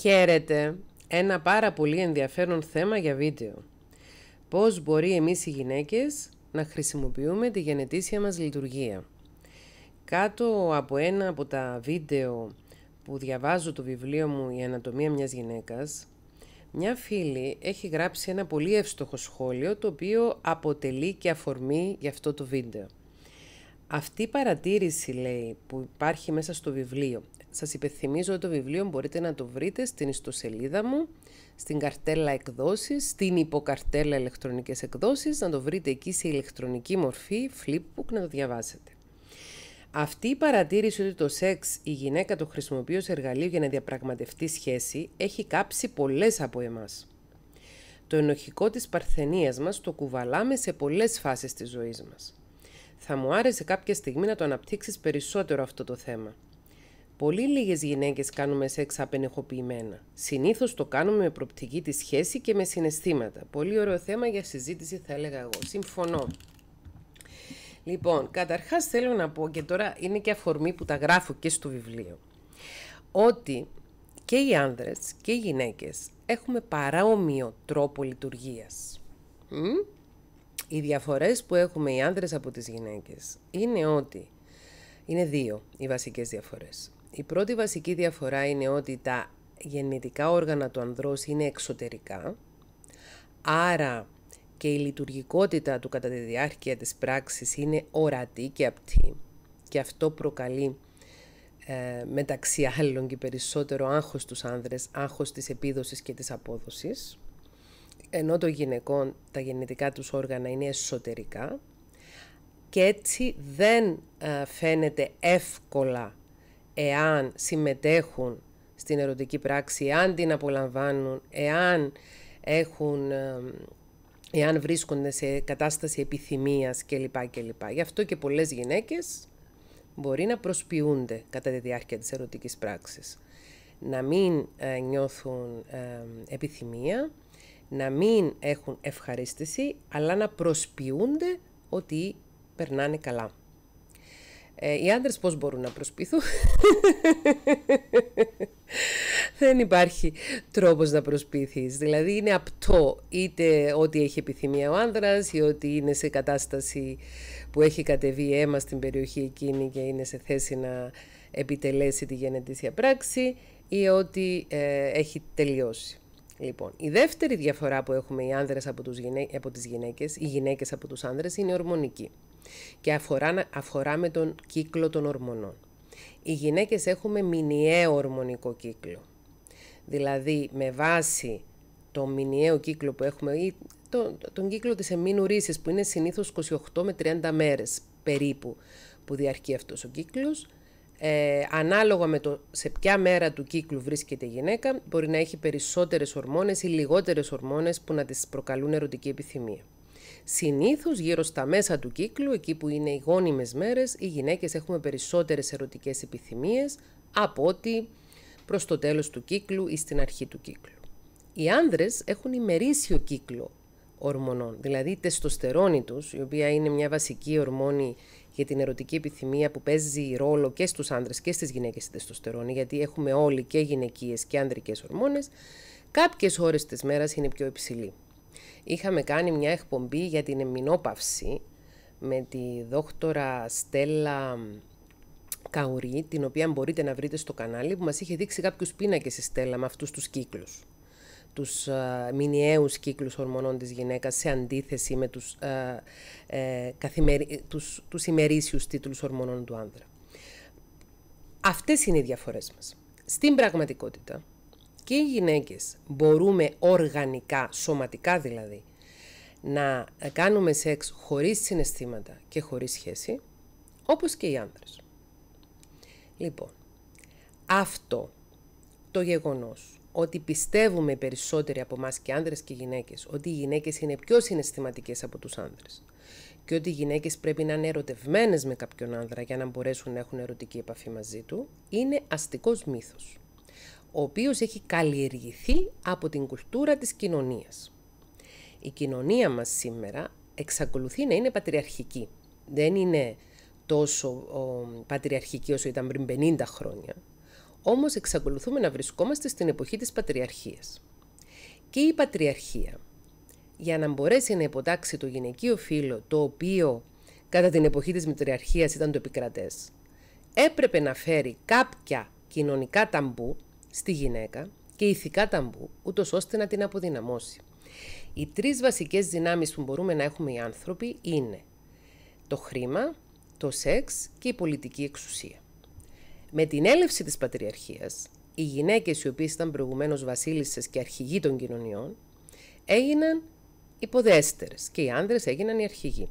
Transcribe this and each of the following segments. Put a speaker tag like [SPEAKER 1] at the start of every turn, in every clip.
[SPEAKER 1] Χαίρετε! ένα πάρα πολύ ενδιαφέρον θέμα για βίντεο. Πώς μπορεί εμείς οι γυναίκες να χρησιμοποιούμε τη γενετήσια μας λειτουργία. Κάτω από ένα από τα βίντεο που διαβάζω το βιβλίο μου «Η ανατομία μιας γυναίκας», μια φίλη έχει γράψει ένα πολύ εύστοχο σχόλιο το οποίο αποτελεί και αφορμή για αυτό το βίντεο. Αυτή η παρατήρηση, λέει, που υπάρχει μέσα στο βιβλίο, σας υπενθυμίζω ότι το βιβλίο μπορείτε να το βρείτε στην ιστοσελίδα μου, στην καρτέλα εκδόσεις, στην υποκαρτέλα ηλεκτρονικές εκδόσεις, να το βρείτε εκεί σε ηλεκτρονική μορφή, flipbook, να το διαβάσετε. Αυτή η παρατήρηση ότι το σεξ η γυναίκα το χρησιμοποιεί ως εργαλείο για να διαπραγματευτεί σχέση έχει κάψει πολλές από εμάς. Το ενοχικό της παρθενίας μας το κουβαλάμε σε πολλές φάσεις της ζωής μας. Θα μου άρεσε κάποια στιγμή να το αναπτύξεις περισσότερο αυτό το θέμα. Πολύ λίγες γυναίκες κάνουμε σεξ απενεχοποιημένα. Συνήθως το κάνουμε με προπτική τη σχέση και με συναισθήματα. Πολύ ωραίο θέμα για συζήτηση, θα έλεγα εγώ. Συμφωνώ. Λοιπόν, καταρχάς θέλω να πω και τώρα είναι και αφορμή που τα γράφω και στο βιβλίο. Ότι και οι άνδρες και οι γυναίκες έχουμε παρόμοιο τρόπο λειτουργίας. Οι διαφορές που έχουμε οι άνδρες από τις γυναίκες είναι ότι είναι δύο οι βασικές διαφορές. Η πρώτη βασική διαφορά είναι ότι τα γεννητικά όργανα του ανδρός είναι εξωτερικά, άρα και η λειτουργικότητα του κατά τη διάρκεια της πράξης είναι ορατή και απτή και αυτό προκαλεί ε, μεταξύ άλλων και περισσότερο άγχος τους άνδρες, άγχος της επίδοσης και της απόδοσης, ενώ το γυναικών τα γεννητικά τους όργανα είναι εσωτερικά και έτσι δεν ε, φαίνεται εύκολα εάν συμμετέχουν στην ερωτική πράξη, εάν την απολαμβάνουν, εάν, έχουν, εάν βρίσκονται σε κατάσταση επιθυμίας κλπ. κλπ. Γι' αυτό και πολλές γυναίκες μπορεί να προσποιούνται κατά τη διάρκεια της ερωτικής πράξης. Να μην ε, νιώθουν επιθυμία, να μην έχουν ευχαρίστηση, αλλά να προσποιούνται ότι περνάνε καλά. Ε, οι άντρες πώς μπορούν να προσποιηθούν. Δεν υπάρχει τρόπος να προσποιηθείς. Δηλαδή είναι απτό είτε ότι έχει επιθυμία ο άνδρας ή ότι είναι σε κατάσταση που έχει κατεβεί αίμα στην περιοχή εκείνη και είναι σε θέση να επιτελέσει τη γενετήσια πράξη ή ότι ε, έχει τελειώσει. Λοιπόν, η δεύτερη διαφορά που εχει κατεβει αιμα στην περιοχη εκεινη και ειναι σε θεση να επιτελεσει τη γενετησια πραξη η οτι εχει τελειωσει λοιπον η δευτερη διαφορα που εχουμε οι άνδρες από, τους γυναί- από τις γυναίκες, οι γυναίκες από τους άνδρες, είναι ορμονική και αφορά, αφορά με τον κύκλο των ορμονών. Οι γυναίκες έχουμε μηνιαίο ορμονικό κύκλο. Δηλαδή με βάση το μηνιαίο κύκλο που έχουμε ή τον κύκλο της εμμήνου ρίσης, που είναι συνήθως 28 με 30 μέρες περίπου που διαρκεί αυτός ο κύκλος, ε, ανάλογα με το σε ποια μέρα του κύκλου βρίσκεται η γυναίκα, μπορεί να έχει περισσότερες ορμόνες ή λιγότερες ορμόνες που να της προκαλούν ερωτική επιθυμία. Συνήθως γύρω στα μέσα του κύκλου, εκεί που είναι οι γόνιμες μέρες, οι γυναίκες έχουμε περισσότερες ερωτικές επιθυμίες από ότι προς το τέλος του κύκλου ή στην αρχή του κύκλου. Οι άνδρες έχουν ημερήσιο κύκλο ορμονών, δηλαδή η τεστοστερόνη τους, η οποία είναι μια βασική ορμόνη για την ερωτική επιθυμία που παίζει ρόλο και στους άνδρες και στις γυναίκες η τεστοστερόνη, γιατί έχουμε όλοι και γυναικείες και ανδρικές ορμόνες, κάποιες ώρες της μέρας είναι πιο υψηλή. Είχαμε κάνει μια εκπομπή για την εμμηνόπαυση με τη δόκτορα Στέλλα Καουρί, την οποία μπορείτε να βρείτε στο κανάλι, που μας είχε δείξει κάποιους πίνακες η Στέλλα με αυτούς τους κύκλους τους α, ε, μηνιαίους κύκλους ορμονών της γυναίκας σε αντίθεση με τους, α, ε, ε, καθημερι... τους, τους ημερήσιους τίτλους ορμονών του άνδρα. Αυτές είναι οι διαφορές μας. Στην πραγματικότητα, και οι γυναίκες μπορούμε οργανικά, σωματικά δηλαδή, να κάνουμε σεξ χωρίς συναισθήματα και χωρίς σχέση, όπως και οι άνδρες. Λοιπόν, αυτό το γεγονός ότι πιστεύουμε περισσότεροι από μας και άνδρες και γυναίκες ότι οι γυναίκες είναι πιο συναισθηματικές από τους άνδρες και ότι οι γυναίκες πρέπει να είναι ερωτευμένες με κάποιον άνδρα για να μπορέσουν να έχουν ερωτική επαφή μαζί του, είναι αστικός μύθος ο οποίος έχει καλλιεργηθεί από την κουλτούρα της κοινωνίας. Η κοινωνία μας σήμερα εξακολουθεί να είναι πατριαρχική. Δεν είναι τόσο πατριαρχική όσο ήταν πριν 50 χρόνια, όμως εξακολουθούμε να βρισκόμαστε στην εποχή της πατριαρχίας. Και η πατριαρχία, για να μπορέσει να υποτάξει το γυναικείο φύλλο, το οποίο κατά την εποχή της μητριαρχίας ήταν το επικρατές, έπρεπε να φέρει κάποια κοινωνικά ταμπού, στη γυναίκα και ηθικά ταμπού, ούτως ώστε να την αποδυναμώσει. Οι τρεις βασικές δυνάμεις που μπορούμε να έχουμε οι άνθρωποι είναι το χρήμα, το σεξ και η πολιτική εξουσία. Με την έλευση της πατριαρχίας, οι γυναίκες οι οποίες ήταν προηγουμένως βασίλισσες και αρχηγοί των κοινωνιών, έγιναν υποδέστερες και οι άνδρες έγιναν οι αρχηγοί.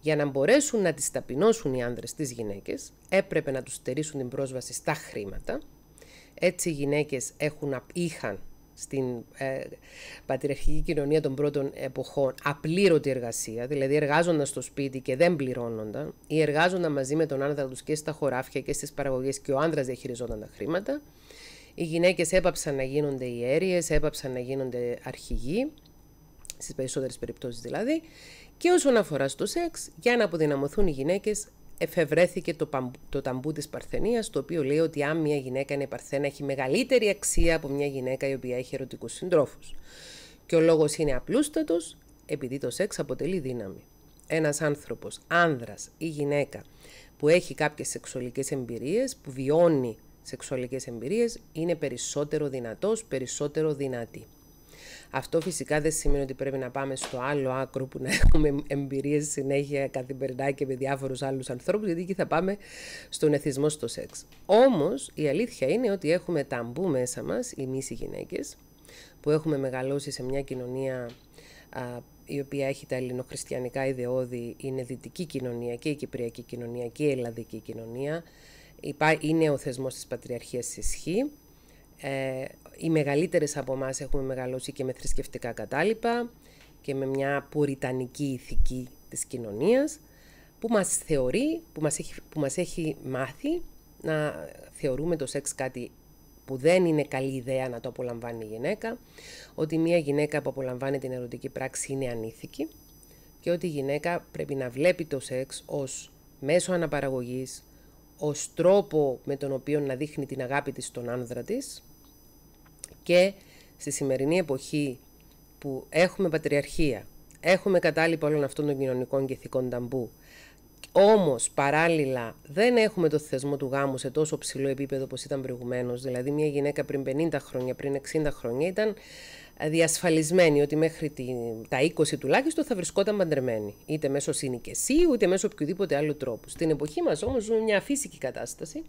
[SPEAKER 1] Για να μπορέσουν να τις ταπεινώσουν οι άνδρες τις γυναίκες, έπρεπε να τους στερήσουν την πρόσβαση στα χρήματα, έτσι οι γυναίκες έχουν, είχαν στην ε, πατριαρχική κοινωνία των πρώτων εποχών απλήρωτη εργασία, δηλαδή εργάζονταν στο σπίτι και δεν πληρώνονταν ή εργάζονταν μαζί με τον άνδρα τους και στα χωράφια και στις παραγωγές και ο άνδρας διαχειριζόταν τα χρήματα. Οι γυναίκες έπαψαν να γίνονται ιερίες, έπαψαν να γίνονται αρχηγοί, στις περισσότερες περιπτώσεις δηλαδή. Και όσον αφορά στο σεξ, για να αποδυναμωθούν οι γυναίκες εφευρέθηκε το, το ταμπού της παρθενίας, το οποίο λέει ότι αν μια γυναίκα είναι παρθένα έχει μεγαλύτερη αξία από μια γυναίκα η οποία έχει ερωτικούς συντρόφους. Και ο λόγος είναι απλούστατος, επειδή το σεξ αποτελεί δύναμη. Ένας άνθρωπος, άνδρας ή γυναίκα που έχει κάποιες σεξουαλικές εμπειρίες, που βιώνει σεξουαλικές εμπειρίες, είναι περισσότερο δυνατός, περισσότερο δυνατή. Αυτό φυσικά δεν σημαίνει ότι πρέπει να πάμε στο άλλο άκρο που να έχουμε εμπειρίες συνέχεια καθημερινά και με διάφορους άλλους ανθρώπους γιατί εκεί θα πάμε στον εθισμό στο σεξ. Όμως, η αλήθεια είναι ότι έχουμε ταμπού μέσα μας, εμεί οι γυναίκες, που έχουμε μεγαλώσει σε μια κοινωνία α, η οποία έχει τα ελληνοχριστιανικά ιδεώδη, είναι δυτική κοινωνία και η κυπριακή κοινωνία και η ελλαδική κοινωνία, είναι ο θεσμός της πατριαρχίας ισχύ ε, οι μεγαλύτερες από εμάς έχουμε μεγαλώσει και με θρησκευτικά κατάλοιπα και με μια πουριτανική ηθική της κοινωνίας που μας θεωρεί, που μας έχει, που μας έχει μάθει να θεωρούμε το σεξ κάτι που δεν είναι καλή ιδέα να το απολαμβάνει η γυναίκα, ότι μια γυναίκα που απολαμβάνει την ερωτική πράξη είναι ανήθικη και ότι η γυναίκα πρέπει να βλέπει το σεξ ως μέσο αναπαραγωγής, ως τρόπο με τον οποίο να δείχνει την αγάπη της στον άνδρα της και στη σημερινή εποχή που έχουμε πατριαρχία, έχουμε κατάλοιπα όλων αυτών των κοινωνικών και ηθικών ταμπού, Όμως, παράλληλα δεν έχουμε το θεσμό του γάμου σε τόσο ψηλό επίπεδο όπως ήταν προηγουμένως. δηλαδή μια γυναίκα πριν 50 χρόνια, πριν 60 χρόνια ήταν διασφαλισμένη ότι μέχρι τα 20 τουλάχιστον θα βρισκόταν παντρεμένη. Είτε μέσω συνοικεσίου, είτε μέσω οποιοδήποτε άλλου τρόπου. Στην εποχή μας, όμως ζούμε μια αφύσικη κατάσταση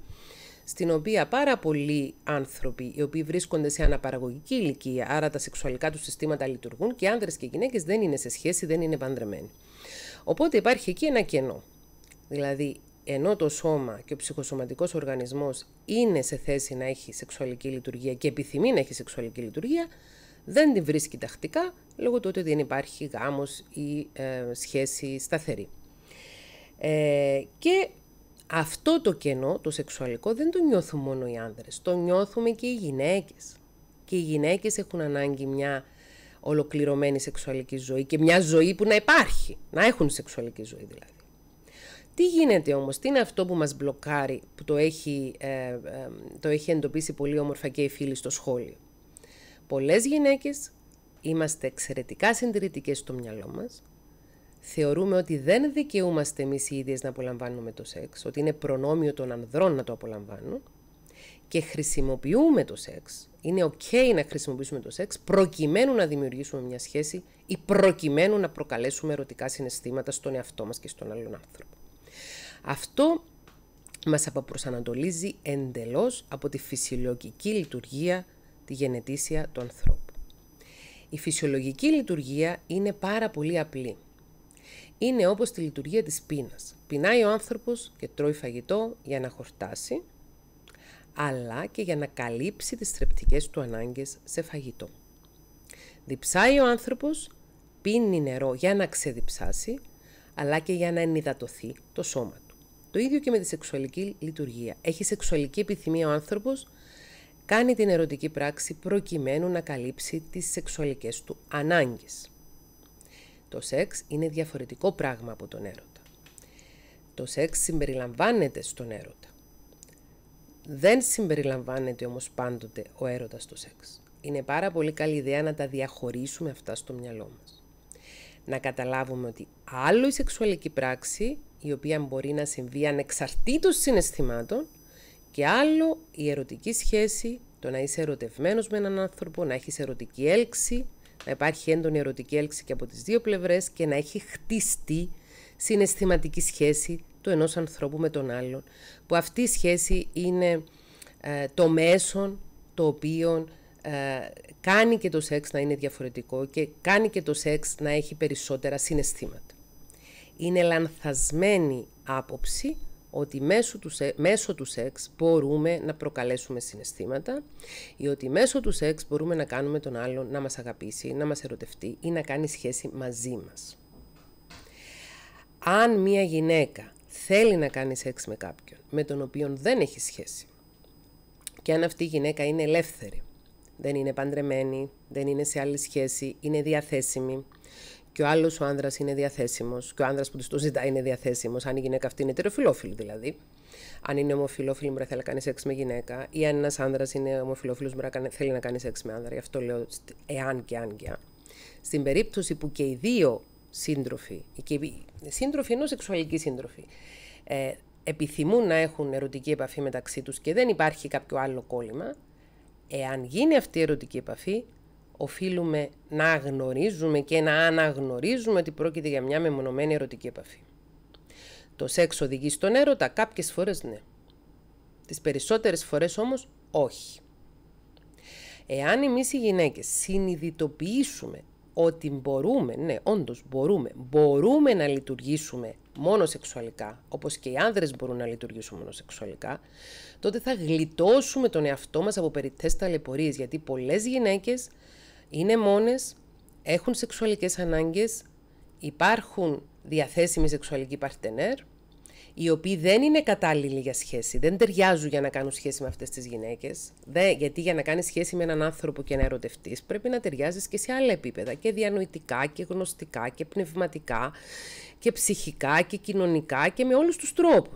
[SPEAKER 1] στην οποία πάρα πολλοί άνθρωποι οι οποίοι βρίσκονται σε αναπαραγωγική ηλικία, άρα τα σεξουαλικά τους συστήματα λειτουργούν και άνδρες και γυναίκες δεν είναι σε σχέση, δεν είναι παντρεμένοι. Οπότε υπάρχει εκεί ένα κενό. Δηλαδή, ενώ το σώμα και ο ψυχοσωματικός οργανισμός είναι σε θέση να έχει σεξουαλική λειτουργία και επιθυμεί να έχει σεξουαλική λειτουργία, δεν την βρίσκει τακτικά, λόγω του ότι δεν υπάρχει γάμος ή ε, σχέση σταθερή. Ε, και αυτό το κενό, το σεξουαλικό, δεν το νιώθουν μόνο οι άνδρες, το νιώθουμε και οι γυναίκες. Και οι γυναίκες έχουν ανάγκη μια ολοκληρωμένη σεξουαλική ζωή και μια ζωή που να υπάρχει, να έχουν σεξουαλική ζωή δηλαδή. Τι γίνεται όμως, τι είναι αυτό που μας μπλοκάρει, που το έχει, ε, ε, το έχει εντοπίσει πολύ όμορφα και οι φίλοι στο σχόλιο. Πολλές γυναίκες είμαστε εξαιρετικά συντηρητικές στο μυαλό μας, θεωρούμε ότι δεν δικαιούμαστε εμείς οι ίδιες να απολαμβάνουμε το σεξ, ότι είναι προνόμιο των ανδρών να το απολαμβάνουν και χρησιμοποιούμε το σεξ. Είναι ok να χρησιμοποιήσουμε το σεξ προκειμένου να δημιουργήσουμε μια σχέση ή προκειμένου να προκαλέσουμε ερωτικά συναισθήματα στον εαυτό μας και στον άλλον άνθρωπο. Αυτό μας αποπροσανατολίζει εντελώς από τη φυσιολογική λειτουργία, τη γενετήσια του ανθρώπου. Η φυσιολογική λειτουργία είναι πάρα πολύ απλή είναι όπως τη λειτουργία της πείνας. Πεινάει ο άνθρωπος και τρώει φαγητό για να χορτάσει, αλλά και για να καλύψει τις θρεπτικές του ανάγκες σε φαγητό. Διψάει ο άνθρωπος, πίνει νερό για να ξεδιψάσει, αλλά και για να ενυδατωθεί το σώμα του. Το ίδιο και με τη σεξουαλική λειτουργία. Έχει σεξουαλική επιθυμία ο άνθρωπος, κάνει την ερωτική πράξη προκειμένου να καλύψει τις σεξουαλικές του ανάγκες. Το σεξ είναι διαφορετικό πράγμα από τον έρωτα. Το σεξ συμπεριλαμβάνεται στον έρωτα. Δεν συμπεριλαμβάνεται όμως πάντοτε ο έρωτας στο σεξ. Είναι πάρα πολύ καλή ιδέα να τα διαχωρίσουμε αυτά στο μυαλό μας. Να καταλάβουμε ότι άλλο η σεξουαλική πράξη, η οποία μπορεί να συμβεί ανεξαρτήτως συναισθημάτων, και άλλο η ερωτική σχέση, το να είσαι ερωτευμένος με έναν άνθρωπο, να έχεις ερωτική έλξη, να υπάρχει έντονη ερωτική έλξη και από τις δύο πλευρές και να έχει χτιστεί συναισθηματική σχέση του ενός ανθρώπου με τον άλλον, που αυτή η σχέση είναι ε, το μέσον το οποίο ε, κάνει και το σεξ να είναι διαφορετικό και κάνει και το σεξ να έχει περισσότερα συναισθήματα. Είναι λανθασμένη άποψη ότι μέσω του, σεξ, μέσω του σεξ μπορούμε να προκαλέσουμε συναισθήματα ή ότι μέσω του σεξ μπορούμε να κάνουμε τον άλλον να μας αγαπήσει, να μας ερωτευτεί ή να κάνει σχέση μαζί μας. Αν μία γυναίκα θέλει να κάνει σεξ με κάποιον με τον οποίο δεν έχει σχέση και αν αυτή η γυναίκα είναι ελεύθερη, δεν είναι παντρεμένη, δεν είναι σε άλλη σχέση, είναι διαθέσιμη, και ο άλλος ο άνδρας είναι διαθέσιμος, και ο άνδρας που το ζητά είναι διαθέσιμος, αν η γυναίκα αυτή είναι τεροφιλόφιλη δηλαδή. Αν είναι ομοφιλόφιλη, μπορεί να κάνει σεξ με γυναίκα, ή αν ένας άνδρας είναι ομοφιλόφιλος, μπορεί να θέλει να κάνει σεξ με άνδρα. Γι' αυτό λέω εάν και αν και αν. Στην περίπτωση που και οι δύο σύντροφοι, και οι σύντροφοι ενώ σεξουαλικοί σύντροφοι, ε, επιθυμούν να έχουν ερωτική επαφή μεταξύ τους και δεν υπάρχει κάποιο άλλο κόλλημα, εάν γίνει αυτή η ερωτική επαφή, οφείλουμε να γνωρίζουμε και να αναγνωρίζουμε ότι πρόκειται για μια μεμονωμένη ερωτική επαφή. Το σεξ οδηγεί στον έρωτα, κάποιες φορές ναι. Τις περισσότερες φορές όμως όχι. Εάν εμείς οι γυναίκες συνειδητοποιήσουμε ότι μπορούμε, ναι, όντως μπορούμε, μπορούμε να λειτουργήσουμε μόνο σεξουαλικά, όπως και οι άνδρες μπορούν να λειτουργήσουν μόνο σεξουαλικά, τότε θα γλιτώσουμε τον εαυτό μας από περιττές ταλαιπωρίες, γιατί πολλές γυναίκες είναι μόνες, έχουν σεξουαλικές ανάγκες, υπάρχουν διαθέσιμοι σεξουαλικοί παρτενέρ, οι οποίοι δεν είναι κατάλληλοι για σχέση, δεν ταιριάζουν για να κάνουν σχέση με αυτές τις γυναίκες. Γιατί για να κάνεις σχέση με έναν άνθρωπο και να ερωτευτείς, πρέπει να ταιριάζεις και σε άλλα επίπεδα. Και διανοητικά και γνωστικά και πνευματικά και ψυχικά και κοινωνικά και με όλους τους τρόπους.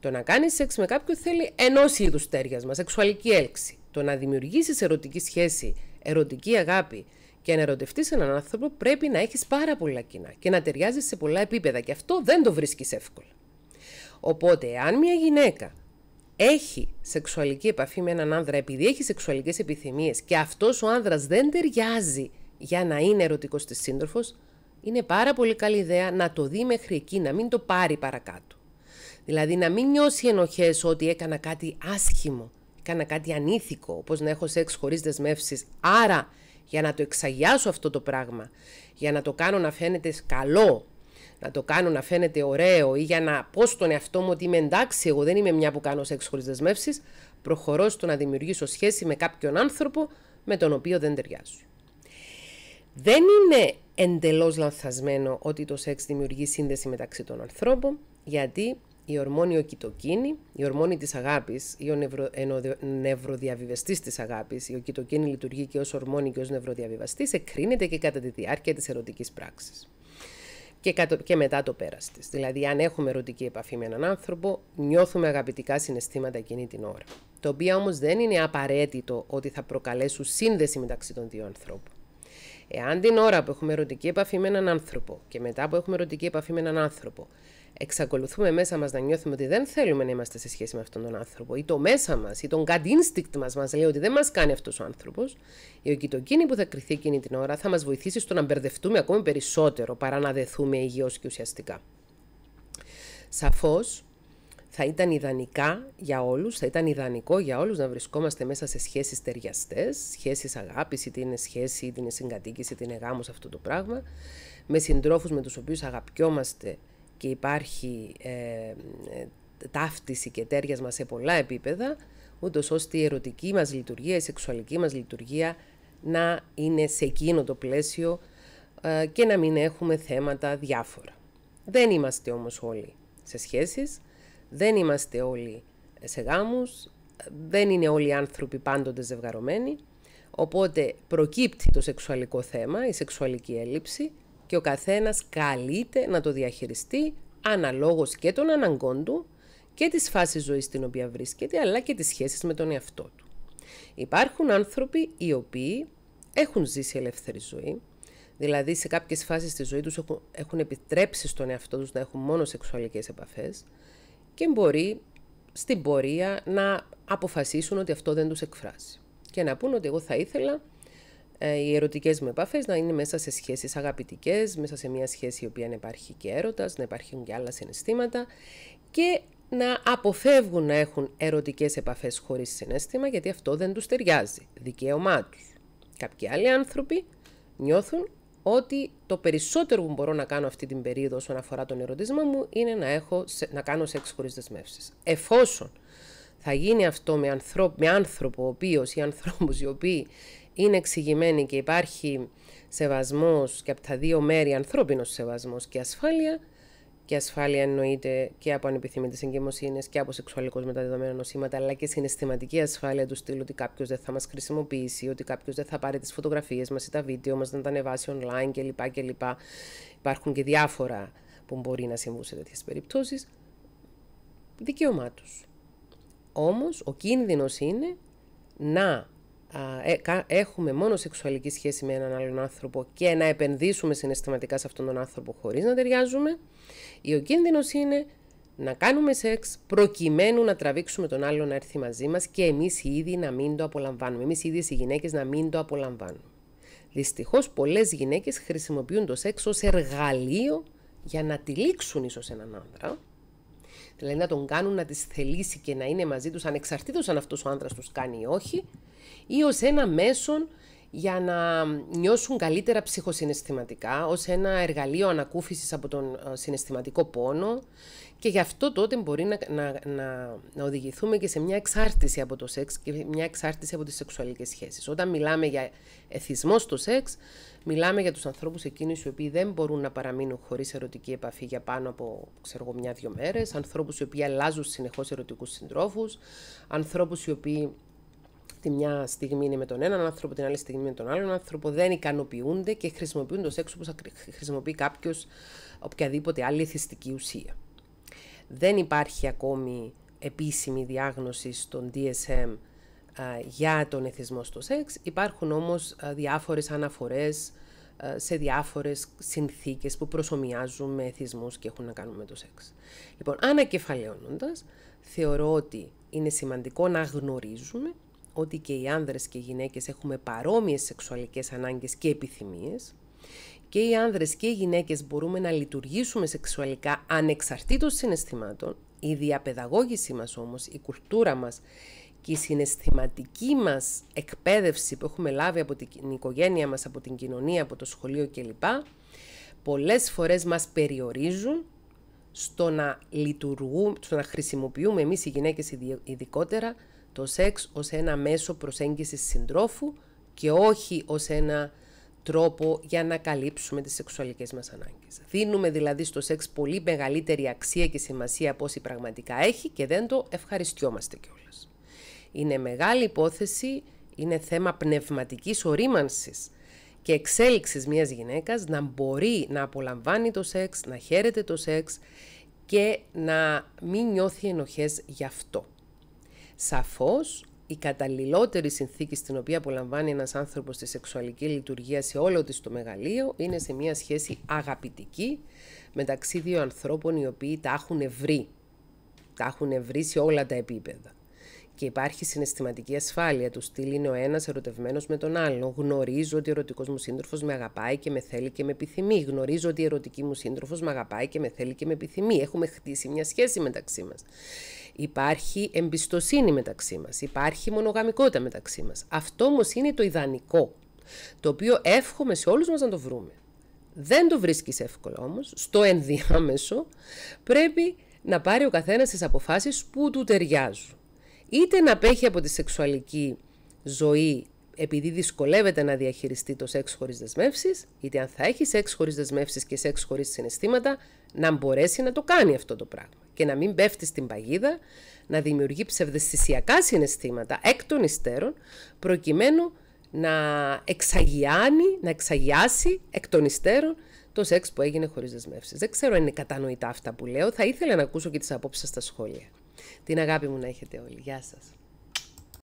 [SPEAKER 1] Το να κάνεις σεξ με κάποιον θέλει ενός είδους τέριασμα, σεξουαλική έλξη. Το να δημιουργήσεις ερωτική σχέση ερωτική αγάπη και να ερωτευτείς έναν άνθρωπο, πρέπει να έχεις πάρα πολλά κοινά και να ταιριάζει σε πολλά επίπεδα. Και αυτό δεν το βρίσκεις εύκολα. Οπότε, αν μια γυναίκα έχει σεξουαλική επαφή με έναν άνδρα επειδή έχει σεξουαλικές επιθυμίες, και αυτός ο άνδρας δεν ταιριάζει για να είναι ερωτικός της σύντροφος, είναι πάρα πολύ καλή ιδέα να το δει μέχρι εκεί, να μην το πάρει παρακάτω. Δηλαδή να μην νιώσει ενοχές ότι έκανα κάτι άσχημο Κάνα κάτι ανήθικο, όπως να έχω σεξ χωρίς δεσμεύσεις. Άρα, για να το εξαγιάσω αυτό το πράγμα, για να το κάνω να φαίνεται καλό, να το κάνω να φαίνεται ωραίο ή για να πω στον εαυτό μου ότι είμαι εντάξει, εγώ δεν είμαι μια που κάνω σεξ χωρίς δεσμεύσεις, προχωρώ στο να δημιουργήσω σχέση με κάποιον άνθρωπο με τον οποίο δεν ταιριάζω. Δεν είναι εντελώς λανθασμένο ότι το σεξ δημιουργεί σύνδεση μεταξύ των ανθρώπων, γιατί η ορμόνη οκυτοκίνη, η ορμόνη της αγάπης ή ο νευρο, νευροδιαβιβαστής της αγάπης, η οκυτοκίνη λειτουργεί και ως ορμόνη και ως νευροδιαβιβαστής, εκκρίνεται και κατά τη διάρκεια της ερωτικής πράξης και, και μετά το πέρας της. Δηλαδή, αν έχουμε ερωτική επαφή με έναν άνθρωπο, νιώθουμε αγαπητικά συναισθήματα εκείνη την ώρα. Το οποίο όμως δεν είναι απαραίτητο ότι θα προκαλέσουν σύνδεση μεταξύ των δύο ανθρώπων. Εάν την ώρα που έχουμε ερωτική επαφή με έναν άνθρωπο και μετά που έχουμε ερωτική επαφή με έναν άνθρωπο, εξακολουθούμε μέσα μας να νιώθουμε ότι δεν θέλουμε να είμαστε σε σχέση με αυτόν τον άνθρωπο ή το μέσα μας ή τον gut instinct μας μας λέει ότι δεν μας κάνει αυτός ο άνθρωπος η οικητοκίνη που θα κρυθεί εκείνη την ώρα θα μας βοηθήσει στο να μπερδευτούμε ακόμη περισσότερο παρά να δεθούμε υγιώς και ουσιαστικά. Σαφώς θα ήταν ιδανικά για όλους, θα ήταν ιδανικό για όλους να βρισκόμαστε μέσα σε σχέσεις ταιριαστές, σχέσεις αγάπης, είτε είναι σχέση, είτε είναι συγκατοίκηση, είτε είναι γάμος αυτό το πράγμα, με συντρόφους με τους οποίους αγαπιόμαστε και υπάρχει ε, ε, ταύτιση και τέριασμα σε πολλά επίπεδα, ούτως ώστε η ερωτική μας λειτουργία, η σεξουαλική μας λειτουργία να είναι σε εκείνο το πλαίσιο ε, και να μην έχουμε θέματα διάφορα. Δεν είμαστε όμως όλοι σε σχέσεις, δεν είμαστε όλοι σε γάμους, δεν είναι όλοι οι άνθρωποι πάντοτε ζευγαρωμένοι, οπότε προκύπτει το σεξουαλικό θέμα, η σεξουαλική έλλειψη, και ο καθένας καλείται να το διαχειριστεί αναλόγως και των αναγκών του και της φάσης ζωής στην οποία βρίσκεται, αλλά και τις σχέσεις με τον εαυτό του. Υπάρχουν άνθρωποι οι οποίοι έχουν ζήσει ελεύθερη ζωή, δηλαδή σε κάποιες φάσεις της ζωής τους έχουν, έχουν επιτρέψει στον εαυτό τους να έχουν μόνο σεξουαλικές επαφές και μπορεί στην πορεία να αποφασίσουν ότι αυτό δεν τους εκφράσει και να πούν ότι εγώ θα ήθελα ε, οι ερωτικές μου επαφές να είναι μέσα σε σχέσεις αγαπητικές, μέσα σε μια σχέση η οποία υπάρχει και έρωτας, να υπάρχουν και άλλα συναισθήματα και να αποφεύγουν να έχουν ερωτικές επαφές χωρίς συνέστημα γιατί αυτό δεν τους ταιριάζει, δικαίωμά τους. Κάποιοι άλλοι άνθρωποι νιώθουν ότι το περισσότερο που μπορώ να κάνω αυτή την περίοδο όσον αφορά τον ερωτισμό μου είναι να, έχω, να κάνω σεξ χωρίς δεσμεύσεις. Εφόσον θα γίνει αυτό με, με άνθρωπο ο οποίος ή ανθρώπους, οι οποίοι είναι εξηγημένη και υπάρχει σεβασμός και από τα δύο μέρη ανθρώπινος σεβασμός και ασφάλεια και ασφάλεια εννοείται και από ανεπιθύμητες εγκυμοσύνες και από σεξουαλικώς μεταδεδομένα νοσήματα, αλλά και συναισθηματική ασφάλεια του στυλ ότι κάποιος δεν θα μας χρησιμοποιήσει, ότι κάποιος δεν θα πάρει τις φωτογραφίες μας ή τα βίντεο μας, δεν τα ανεβάσει online κλπ. κλπ. Υπάρχουν και διάφορα που μπορεί να συμβούν σε τέτοιες περιπτώσεις. Δικαίωμά τους. Όμως ο κίνδυνος είναι να ε, έχουμε μόνο σεξουαλική σχέση με έναν άλλον άνθρωπο και να επενδύσουμε συναισθηματικά σε αυτόν τον άνθρωπο χωρίς να ταιριάζουμε, ή ο είναι να κάνουμε σεξ προκειμένου να τραβήξουμε τον άλλον να έρθει μαζί μας και εμείς οι ίδιοι να μην το απολαμβάνουμε, εμείς οι ίδιες οι γυναίκες να μην το απολαμβάνουμε. Δυστυχώς, πολλές γυναίκες χρησιμοποιούν το σεξ ως εργαλείο για να τυλίξουν ίσως έναν άνθρωπο, δηλαδή να τον κάνουν να τις θελήσει και να είναι μαζί τους ανεξαρτήτως αν αυτός ο άντρας τους κάνει ή όχι, ή ως ένα μέσον για να νιώσουν καλύτερα ψυχοσυναισθηματικά ως ένα εργαλείο ανακούφισης από τον ε, συναισθηματικό πόνο και γι' αυτό τότε μπορεί να, να, να, να οδηγηθούμε και σε μια εξάρτηση από το σεξ και μια εξάρτηση από τις σεξουαλικές σχέσεις. Όταν μιλάμε για εθισμό στο σεξ, μιλάμε για τους ανθρώπους εκείνους οι οποίοι δεν μπορούν να παραμείνουν χωρίς ερωτική επαφή για πάνω από ξέρω, μια-δυο μέρες, ανθρώπους οι οποίοι αλλάζουν συνεχώς ερωτικούς συντρόφους, ανθρώπους οι οποίοι τη μια στιγμή είναι με τον έναν άνθρωπο, την άλλη στιγμή με τον άλλον άνθρωπο, δεν ικανοποιούνται και χρησιμοποιούν το σεξ όπως χρησιμοποιεί κάποιος οποιαδήποτε άλλη θυστική ουσία. Δεν υπάρχει ακόμη επίσημη διάγνωση στον DSM για τον εθισμό στο σεξ, υπάρχουν όμως α, διάφορες αναφορές σε διάφορες συνθήκες που προσωμιάζουν με εθισμούς και έχουν να κάνουν με το σεξ. Λοιπόν, ανακεφαλαιώνοντας, θεωρώ ότι είναι σημαντικό να γνωρίζουμε ότι και οι άνδρες και οι γυναίκες έχουμε παρόμοιες σεξουαλικές ανάγκες και επιθυμίες και οι άνδρες και οι γυναίκες μπορούμε να λειτουργήσουμε σεξουαλικά ανεξαρτήτως συναισθημάτων. Η διαπαιδαγώγησή μας όμως, η κουλτούρα μας και η συναισθηματική μας εκπαίδευση που έχουμε λάβει από την οικογένεια μας, από την κοινωνία, από το σχολείο κλπ. Πολλές φορές μας περιορίζουν στο να, λειτουργούμε, στο να χρησιμοποιούμε εμείς οι γυναίκες ειδικότερα το σεξ ως ένα μέσο προσέγγισης συντρόφου και όχι ως ένα τρόπο για να καλύψουμε τις σεξουαλικές μας ανάγκες. Δίνουμε δηλαδή στο σεξ πολύ μεγαλύτερη αξία και σημασία από όση πραγματικά έχει και δεν το ευχαριστιόμαστε κιόλας. Είναι μεγάλη υπόθεση, είναι θέμα πνευματικής ορίμανσης και εξέλιξης μιας γυναίκας να μπορεί να απολαμβάνει το σεξ, να χαίρεται το σεξ και να μην νιώθει ενοχές γι' αυτό. Σαφώς, η καταλληλότερη συνθήκη στην οποία απολαμβάνει ένας άνθρωπος τη σεξουαλική λειτουργία σε όλο της το μεγαλείο είναι σε μια σχέση αγαπητική μεταξύ δύο ανθρώπων οι οποίοι τα έχουν βρει. Τα έχουν βρει σε όλα τα επίπεδα. Και υπάρχει συναισθηματική ασφάλεια του στυλ είναι ο ένας ερωτευμένος με τον άλλο. Γνωρίζω ότι ο ερωτικός μου σύντροφος με αγαπάει και με θέλει και με επιθυμεί. Γνωρίζω ότι η ερωτική μου σύντροφος με αγαπάει και με θέλει και με επιθυμεί. Έχουμε χτίσει μια σχέση μεταξύ μας. Υπάρχει εμπιστοσύνη μεταξύ μας, υπάρχει μονογαμικότητα μεταξύ μας. Αυτό όμως είναι το ιδανικό, το οποίο εύχομαι σε όλους μας να το βρούμε. Δεν το βρίσκεις εύκολα όμως, στο ενδιάμεσο πρέπει να πάρει ο καθένας τις αποφάσεις που του ταιριάζουν. Είτε να απέχει από τη σεξουαλική ζωή επειδή δυσκολεύεται να διαχειριστεί το σεξ χωρίς δεσμεύσεις, είτε αν θα έχει σεξ χωρίς δεσμεύσεις και σεξ χωρίς συναισθήματα, να μπορέσει να το κάνει αυτό το πράγμα και να μην πέφτει στην παγίδα, να δημιουργεί ψευδεστησιακά συναισθήματα εκ των υστέρων, προκειμένου να εξαγιάνει, να εξαγιάσει εκ των υστέρων το σεξ που έγινε χωρίς δεσμεύσεις. Δεν ξέρω αν είναι κατανοητά αυτά που λέω. Θα ήθελα να ακούσω και τις απόψεις στα σχόλια. Την αγάπη μου να έχετε όλοι. Γεια σας.